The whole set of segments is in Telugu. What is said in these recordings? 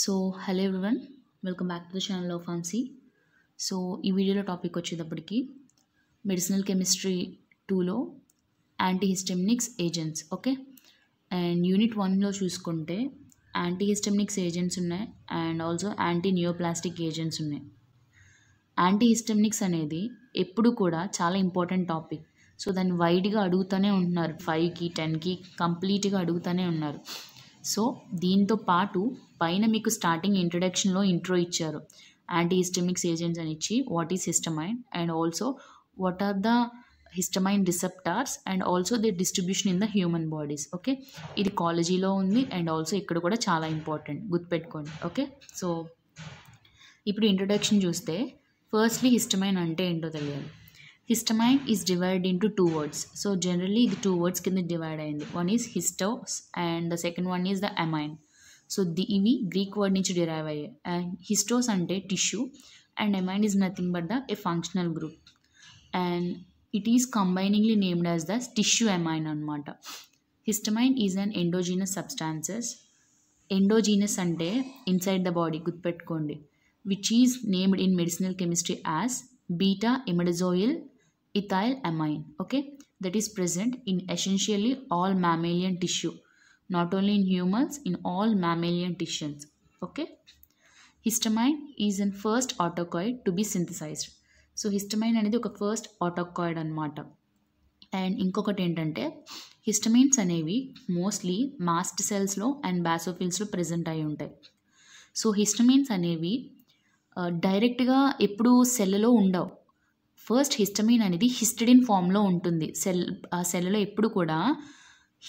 So hello everyone welcome back to the channel of pharmacy so ఈ వీడియోలో టాపిక్ వచ్చేటప్పటికి మెడిసినల్ కెమిస్ట్రీ టూలో antihistaminics agents okay and unit వన్లో చూసుకుంటే యాంటీహిస్టమినిక్స్ ఏజెంట్స్ ఉన్నాయి and also anti neoplastic agents ఉన్నాయి యాంటీహిస్టమినిక్స్ అనేది ఎప్పుడు కూడా చాలా ఇంపార్టెంట్ టాపిక్ సో దాన్ని వైడ్గా అడుగుతూనే ఉంటున్నారు ఫైవ్కి టెన్కి కంప్లీట్గా అడుగుతూనే ఉన్నారు సో దీంతో పాటు పైన మీకు స్టార్టింగ్ ఇంట్రడక్షన్లో ఇంట్రో ఇచ్చారు యాంటీ హిస్టమిక్స్ ఏజెంట్స్ అని ఇచ్చి what is histamine and also what are the histamine receptors and also the distribution in the human bodies okay ఇది కాలేజీలో ఉంది అండ్ ఆల్సో ఇక్కడ కూడా చాలా ఇంపార్టెంట్ గుర్తుపెట్టుకోండి ఓకే సో ఇప్పుడు ఇంట్రొడక్షన్ చూస్తే ఫస్ట్లీ హిస్టమైన్ అంటే ఏంటో తెలియాలి histamine is divided into two words so generally the two words can be divided one is histos and the second one is the amine so the ev greek word nichu derive ayya and histos and ante tissue and amine is nothing but the a functional group and it is combiningly named as the tissue amine anamata histamine is an endogenous substances endogenous ante inside the body pet gutpettukondi which is named in medicinal chemistry as beta imidazoyl ethyl amine okay that is present in essentially all mammalian tissue not only in humans in all mammalian tissues okay histamine is an first autacoid to be synthesized so histamine అనేది ఒక ఫస్ట్ ఆటోకాయిడ్ అనమాట అండ్ ఇంకొకటి ఏంటంటే హిస్టమైన్స్ అనేవి మోస్ట్లీ మాస్ట్ సెల్స్లో అండ్ బ్యాసోఫిల్స్లో ప్రజెంట్ అయి ఉంటాయి సో హిస్టమైన్స్ అనేవి డైరెక్ట్గా uh, ఎప్పుడూ సెల్లో ఉండవు ఫస్ట్ హిస్టమైన్ అనేది హిస్టడిన్ ఫామ్లో ఉంటుంది సెల్ ఆ సెల్లో ఎప్పుడు కూడా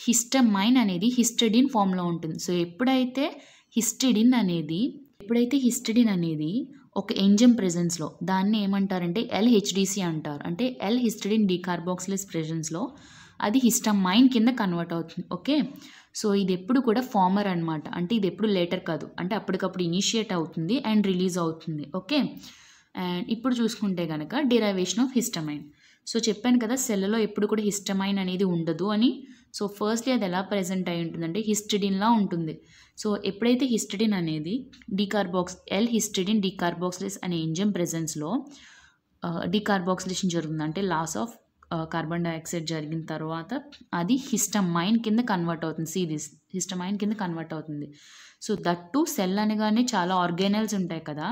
హిస్టమైన్ అనేది హిస్టడిన్ ఫామ్లో ఉంటుంది సో ఎప్పుడైతే హిస్టడిన్ అనేది ఎప్పుడైతే హిస్టడిన్ అనేది ఒక ఎంజిమ్ ప్రెజెన్స్లో దాన్ని ఏమంటారంటే ఎల్హెచ్డిసి అంటారు అంటే ఎల్ హిస్టిడిన్ డీకార్బాక్సిలిస్ ప్రెజెన్స్లో అది హిస్టమైన్ కింద కన్వర్ట్ అవుతుంది ఓకే సో ఇది ఎప్పుడు కూడా ఫార్మర్ అనమాట అంటే ఇది ఎప్పుడు లేటర్ కాదు అంటే అప్పటికప్పుడు ఇనిషియేట్ అవుతుంది అండ్ రిలీజ్ అవుతుంది ఓకే అండ్ ఇప్పుడు చూసుకుంటే కనుక డిరైవేషన్ ఆఫ్ హిస్టమైన్ సో చెప్పాను కదా సెల్లో ఎప్పుడు కూడా హిస్టమైన్ అనేది ఉండదు అని సో ఫస్ట్లీ అది ఎలా ప్రజెంట్ అయి ఉంటుందంటే హిస్టిడిన్లా ఉంటుంది సో ఎప్పుడైతే హిస్టిడిన్ అనేది డికార్బాక్స్ ఎల్ హిస్టిడిన్ డీకార్బాక్సిలిస్ అనే ఎంజైమ్ ప్రెజెన్స్లో డికార్బాక్సిలేషన్ జరుగుతుంది అంటే లాస్ ఆఫ్ కార్బన్ డైఆక్సైడ్ జరిగిన తర్వాత అది హిస్టమైన్ కింద కన్వర్ట్ అవుతుంది సిరీస్ హిస్టమైన్ కింద కన్వర్ట్ అవుతుంది సో దట్టు సెల్ అనగానే చాలా ఆర్గానల్స్ ఉంటాయి కదా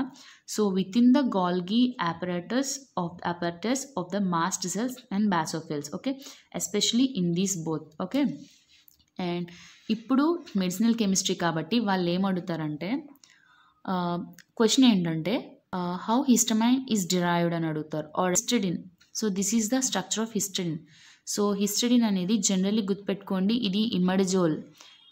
so with in the Golgi operators of operators of the mast cells and basophils okay especially in these both okay and ఇప్పుడు మెడిసినల్ కెమిస్ట్రీ కాబట్టి వాళ్ళు ఏం అడుగుతారంటే క్వశ్చన్ ఏంటంటే హౌ హిస్టమైన్ ఈజ్ డిరైవ్డ్ అని అడుగుతారు or in so this is the structure of histidine so histidine అనేది జనరల్లీ గుర్తుపెట్టుకోండి ఇది ఇమడజోల్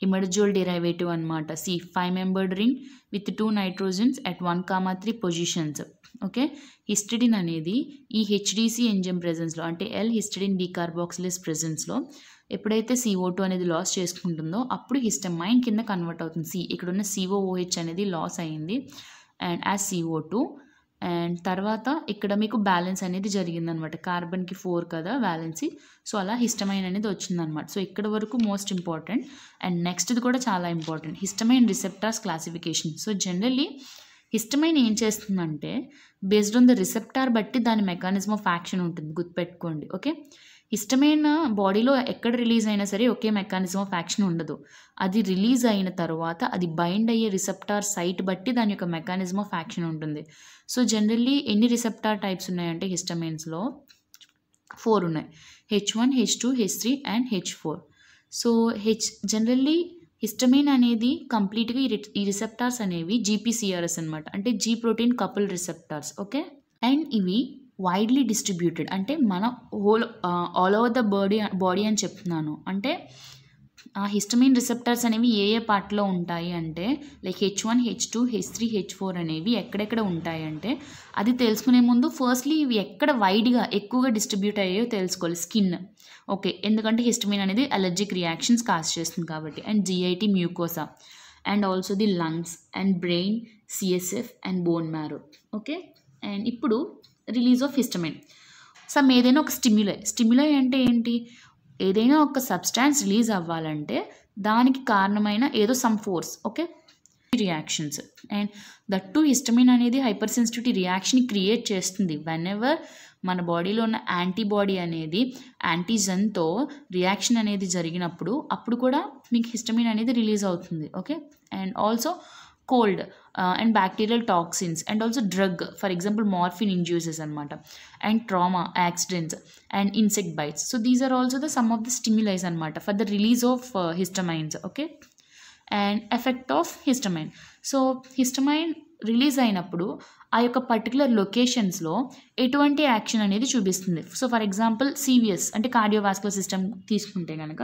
ఇమడజోల్ డిరైవేటివ్ అనమాట C five membered ring with two nitrogens at one comma three positions okay histidine అనేది ఈ హెచ్డిసి ఎంజిఎం ప్రెజెన్స్లో అంటే ఎల్ హిస్టడిన్ డీకార్బాక్సిలిస్ ప్రెజెన్స్లో ఎప్పుడైతే సిఓ టూ అనేది లాస్ చేసుకుంటుందో అప్పుడు హిస్టమైన్ కింద కన్వర్ట్ అవుతుంది సి ఇక్కడ ఉన్న సిఓఓహెచ్ అనేది లాస్ అయింది and as CO two and తర్వాత ఇక్కడ మీకు బ్యాలెన్స్ అనేది జరిగిందనమాట కార్బన్కి ఫోర్ కదా బ్యాలెన్సీ సో అలా హిస్టమైన్ అనేది వచ్చిందనమాట సో ఇక్కడ వరకు మోస్ట్ ఇంపార్టెంట్ అండ్ నెక్స్ట్ది కూడా చాలా important histamine receptors classification so generally histamine ఏం చేస్తుందంటే బేస్డ్ ఆన్ ద రిసెప్టార్ బట్టి దాని మెకానిజం ఆఫ్ యాక్షన్ ఉంటుంది గుర్తుపెట్టుకోండి ఓకే ఇష్టమైన బాడీలో ఎక్కడ రిలీజ్ అయినా సరే ఒకే మెకానిజం ఆఫ్ యాక్షన్ ఉండదు అది రిలీజ్ అయిన తర్వాత అది బైండ్ అయ్యే రిసెప్టార్ సైట్ బట్టి దాని యొక్క మెకానిజం ఆఫ్ యాక్షన్ ఉంటుంది సో జనరల్లీ ఎన్ని రిసెప్టార్ టైప్స్ ఉన్నాయంటే హిస్టమైన్స్లో ఫోర్ ఉన్నాయి H one H two H three and H four so H generally histamine అనేది కంప్లీట్గా ఈ రిసెప్టార్స్ అనేవి జీపీసీఆర్ఎస్ అనమాట అంటే G protein couple receptors okay and ఇవి వైడ్లీ డిస్ట్రిబ్యూటెడ్ అంటే మన whole all over the body body అని చెప్తున్నాను అంటే ఆ హిస్టమిన్ రిసెప్టర్స్ అనేవి ఏ ఏ పార్ట్లో ఉంటాయి అంటే like H one H two H three H four అనేవి ఎక్కడెక్కడ ఉంటాయి అంటే అది తెలుసుకునే ముందు ఫస్ట్లీ ఇవి ఎక్కడ వైడ్గా ఎక్కువగా డిస్ట్రిబ్యూట్ అయ్యాయో తెలుసుకోవాలి స్కిన్ ఓకే ఎందుకంటే హిస్టమిన్ అనేది అలర్జిక్ రియాక్షన్స్ కాజ్ చేస్తుంది కాబట్టి and GIT mucosa and also the lungs and brain CSF and bone marrow okay and ఇప్పుడు రిలీజ్ ఆఫ్ హిస్టమిన్ సమ్ ఏదైనా ఒక స్టిమ్యులై స్టిమ్యులై అంటే ఏంటి ఏదైనా ఒక సబ్స్టాన్స్ రిలీజ్ అవ్వాలంటే దానికి కారణమైన ఏదో some force okay reactions and that to histamine అనేది హైపర్ సెన్సిటివిటీ రియాక్షన్ క్రియేట్ చేస్తుంది వెన్ ఎవర్ మన బాడీలో ఉన్న యాంటీబాడీ అనేది యాంటీజన్తో రియాక్షన్ అనేది జరిగినప్పుడు అప్పుడు కూడా మీకు హిస్టమిన్ అనేది రిలీజ్ అవుతుంది okay and also cold and bacterial toxins and also drug for example morphine induces అనమాట and trauma accidents and insect bites so these are also the some of the stimuli అనమాట for the release of histamines okay and effect of histamine so histamine release అయినప్పుడు ఆ యొక్క పర్టికులర్ లొకేషన్స్లో ఎటువంటి యాక్షన్ అనేది చూపిస్తుంది సో ఫర్ ఎగ్జాంపుల్ సీవియస్ అంటే కార్డియోవాస్కులర్ సిస్టమ్ తీసుకుంటే కనుక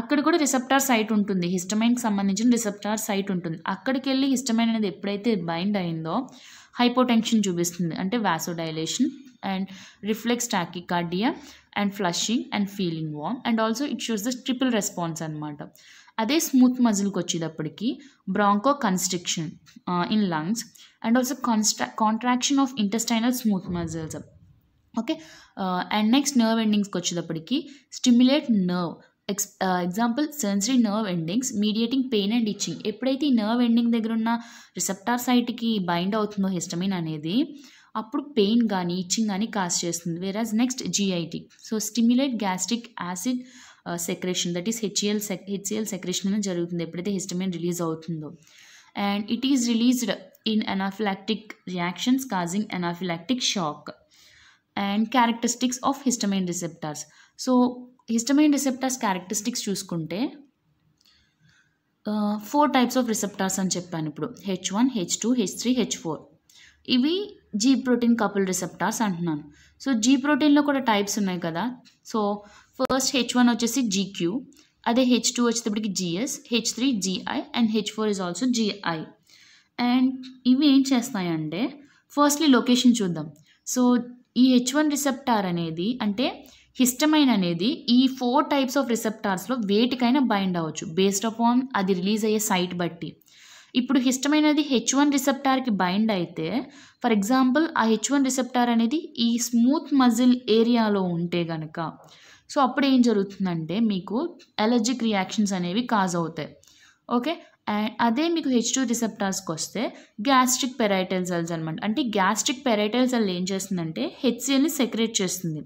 అక్కడ కూడా రిసెప్టార్ సైట్ ఉంటుంది హిస్టమైన్కి సంబంధించిన రిసెప్టార్ సైట్ ఉంటుంది అక్కడికి వెళ్ళి హిస్టమైన్ అనేది ఎప్పుడైతే బైండ్ అయిందో హైపోటెన్షన్ చూపిస్తుంది అంటే dilation and reflex tachycardia and flushing and feeling warm and also it shows the triple response అనమాట అదే స్మూత్ మజిల్కి వచ్చేటప్పటికి bronchoconstriction in lungs and also constra contraction of intestinal smooth muscles okay and next nerve ఎండింగ్స్కి వచ్చేటప్పటికి stimulate nerve ex example sensory nerve endings mediating pain and itching ఎప్పుడైతే ఈ నర్వ్ ఎండింగ్ దగ్గర ఉన్న రిసెప్టార్ సైట్కి బైండ్ అవుతుందో హిస్టమిన్ అనేది అప్పుడు పెయిన్ కానీ ఇచ్చింగ్ కానీ కాస్ చేస్తుంది whereas next GIT so stimulate gastric acid secretion that is HL sec HL secretion అనేది జరుగుతుంది ఎప్పుడైతే హిస్టమిన్ రిలీజ్ అవుతుందో and it is released in anaphylactic reactions causing anaphylactic shock and characteristics of histamine receptors so histamine receptors characteristics చూసుకుంటే ఫోర్ టైప్స్ ఆఫ్ రిసెప్టార్స్ అని చెప్పాను ఇప్పుడు H one H two H three H four ఇవి జీ ప్రోటీన్ కపుల్ రిసెప్టార్స్ అంటున్నాను సో జీ ప్రోటీన్లో కూడా టైప్స్ ఉన్నాయి కదా సో ఫస్ట్ హెచ్ వన్ వచ్చేసి జీక్యూ అదే హెచ్ టూ వచ్చేటప్పటికి Gs H three Gi and H four is also Gi and ఇవి ఏం చేస్తాయంటే ఫస్ట్లీ లొకేషన్ చూద్దాం సో ఈ హెచ్ వన్ రిసెప్టార్ అనేది అంటే హిస్టమైన్ అనేది ఈ ఫోర్ టైప్స్ ఆఫ్ రిసెప్టార్స్లో వేటికైనా బైండ్ అవ్వచ్చు బేస్డ్ అపాన్ అది రిలీజ్ అయ్యే సైట్ బట్టి ఇప్పుడు హిస్టమైనది హెచ్ వన్ రిసెప్టార్కి బైండ్ అయితే ఫర్ ఎగ్జాంపుల్ ఆ హెచ్ వన్ రిసెప్టార్ అనేది ఈ స్మూత్ మజిల్ ఏరియాలో ఉంటే గనక సో అప్పుడు ఏం జరుగుతుందంటే మీకు ఎలర్జిక్ రియాక్షన్స్ అనేవి కాజ్ అవుతాయి ఓకే అండ్ అదే మీకు హెచ్ టూ రిసెప్టార్స్కి వస్తే గ్యాస్ట్రిక్ పెరైటల్ సెల్స్ అనమాట అంటే గ్యాస్ట్రిక్ పెరైటల్ సెల్ ఏం చేస్తుందంటే హెచ్సిఎల్ని సెక్రేట్ చేస్తుంది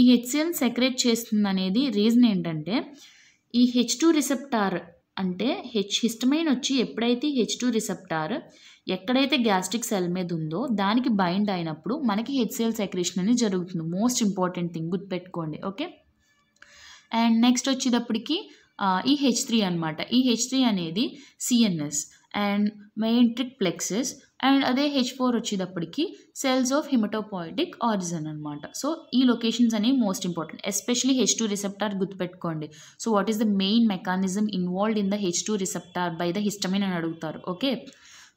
ఈ హెచ్సిఎల్ సెక్రేట్ చేస్తుంది అనేది రీజన్ ఏంటంటే ఈ హెచ్ టూ రిసెప్టార్ అంటే హెచ్ హిస్టమైన్ వచ్చి ఎప్పుడైతే హెచ్ టూ రిసెప్టార్ ఎక్కడైతే గ్యాస్ట్రిక్ సెల్ మీద ఉందో దానికి బైండ్ అయినప్పుడు మనకి హెచ్సిఎల్ సెక్రేషన్ అనేది జరుగుతుంది మోస్ట్ ఇంపార్టెంట్ థింగ్ గుర్తుపెట్టుకోండి ఓకే అండ్ నెక్స్ట్ వచ్చేటప్పటికి ఈ హెచ్ త్రీ అనమాట ఈ హెచ్ త్రీ అనేది CNS and myenteric plexuses and అదే హెచ్ ఫోర్ వచ్చేటప్పటికి సెల్స్ ఆఫ్ హిమటోపాయిటిక్ ఆరిజన్ అనమాట సో ఈ లొకేషన్స్ అనేవి most important especially H two receptor గుర్తుపెట్టుకోండి so what is the main mechanism involved in the H two receptor by the histamine అని అడుగుతారు ఓకే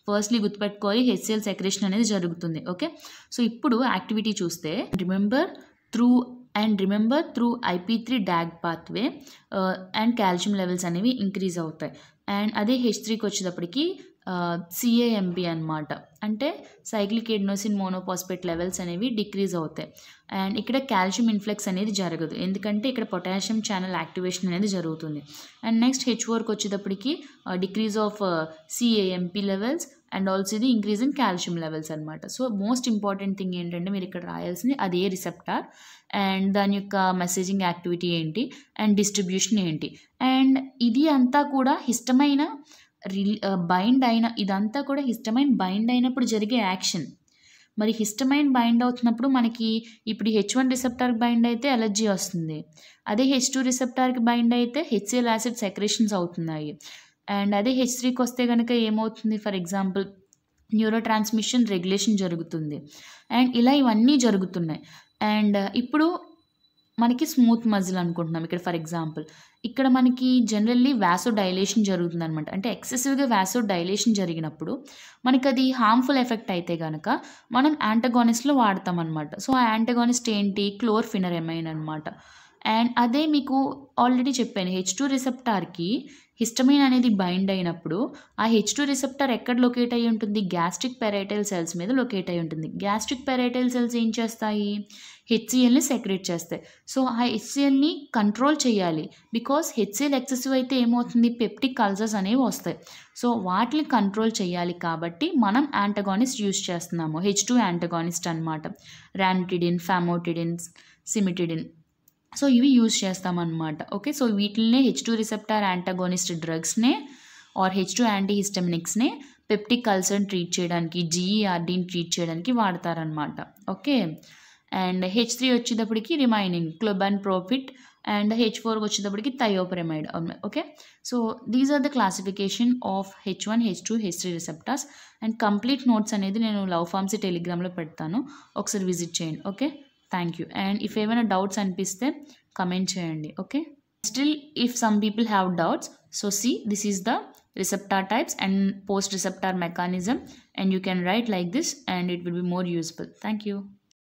ఫస్ట్లీ గుర్తుపెట్టుకోవాలి హెచ్సిఎల్ సెక్రేషన్ అనేది జరుగుతుంది ఓకే సో ఇప్పుడు యాక్టివిటీ చూస్తే remember through and remember through IP three DAG pathway and calcium levels అనేవి ఇంక్రీజ్ అవుతాయి అండ్ అదే హెచ్ త్రీకి వచ్చేటప్పటికి సిఏఎంబి అనమాట అంటే సైక్లిక్ ఎడ్నోసిన్ మోనోపాస్పేట్ లెవెల్స్ అనేవి డిక్రీజ్ అవుతాయి అండ్ ఇక్కడ కాల్షియం ఇన్ఫ్లెక్స్ అనేది జరగదు ఎందుకంటే ఇక్కడ పొటాషియం ఛానల్ యాక్టివేషన్ అనేది జరుగుతుంది అండ్ నెక్స్ట్ హెచ్ వర్క్ వచ్చేటప్పటికి decrease of cAMP levels and also ఇది ఇంక్రీజ్ ఇన్ కాల్షియం లెవెల్స్ అనమాట సో మోస్ట్ ఇంపార్టెంట్ థింగ్ ఏంటంటే మీరు ఇక్కడ రాయాల్సింది అదే రిసెప్టార్ అండ్ దాని యొక్క మెసేజింగ్ యాక్టివిటీ ఏంటి అండ్ డిస్ట్రిబ్యూషన్ ఏంటి అండ్ ఇది అంతా కూడా ఇష్టమైన రిల్ బైండ్ అయిన ఇదంతా కూడా హిస్టమైన్ బైండ్ అయినప్పుడు జరిగే యాక్షన్ మరి హిస్టమైన్ బైండ్ అవుతున్నప్పుడు మనకి ఇప్పుడు హెచ్ వన్ రిసెప్టార్కి బైండ్ అయితే ఎలర్జీ వస్తుంది అదే హెచ్ టూ రిసెప్టార్కి బైండ్ అయితే హెచ్సిఎల్ యాసిడ్ సెక్రేషన్స్ అవుతున్నాయి అండ్ అదే హెచ్ త్రీకి వస్తే కనుక ఏమవుతుంది for example neurotransmission regulation జరుగుతుంది అండ్ ఇలా ఇవన్నీ జరుగుతున్నాయి అండ్ ఇప్పుడు మనకి స్మూత్ మజిల్ అనుకుంటున్నాం ఇక్కడ ఫర్ ఎగ్జాంపుల్ ఇక్కడ మనకి జనరల్లీ వ్యాసో డైలేషన్ జరుగుతుంది అనమాట అంటే ఎక్సెసివ్గా వ్యాసో డైలేషన్ జరిగినప్పుడు మనకి అది హార్మ్ఫుల్ ఎఫెక్ట్ అయితే కనుక మనం యాంటగానిస్ట్లో వాడతాం అనమాట సో ఆ యాంటగానిస్ట్ ఏంటి క్లోర్ఫినర్ ఎమైన్ అనమాట అండ్ అదే మీకు ఆల్రెడీ చెప్పాను హెచ్ టూ రిసెప్టార్కి హిస్టమైన్ అనేది బైండ్ అయినప్పుడు ఆ హెచ్ టూ రిసెప్టర్ ఎక్కడ లొకేట్ అయి ఉంటుంది గ్యాస్ట్రిక్ పెరైటైల్ సెల్స్ మీద లొకేట్ అయి ఉంటుంది గ్యాస్ట్రిక్ పెరైటైల్ సెల్స్ ఏం చేస్తాయి హెచ్సిఎల్ని సెక్రేట్ చేస్తాయి సో ఆ హెచ్సిఎల్ని కంట్రోల్ చేయాలి బికాస్ హెచ్సిఎల్ ఎక్సెసివ్ అయితే ఏమవుతుంది పెప్టిక్ కల్సర్స్ అనేవి వస్తాయి సో వాటిని కంట్రోల్ చేయాలి కాబట్టి మనం యాంటగానిస్ట్ యూజ్ చేస్తున్నాము హెచ్ టూ యాంటగానిస్ట్ అనమాట ర్యాంటిడిన్ ఫ్యామోటిడిన్ సిమిటిడిన్ సో ఇవి యూస్ చేస్తామన్నమాట ఓకే సో వీటిల్నే H2 రిసెప్టర్ యాంటగోనిస్ట్ డ్రగ్స్ నే ఆర్ H2 యాంటీ ఇస్టమినిక్స్ నే పెప్టిక్ అల్సర్స్ ని ట్రీట్ చేయడానికి జీఈఆర్డి ని ట్రీట్ చేయడానికి వాడతారు అన్నమాట ఓకే అండ్ H3 వచ్చేదప్పటికి remaining clobenpropit and H4 వచ్చేదప్పటికి thioperamide okay so these are the classification of H1 H2 H3 receptors and complete notes అనేది నేను లవ్ ఫార్మసీ టెలిగ్రామ్ లో పెడతాను ఒకసారి విజిట్ చేయండి okay thank you and if even a doubts and piss them comment share chayandhi. okay still if some people have doubts so see this is the receptor types and post receptor mechanism and you can write like this and it will be more useful thank you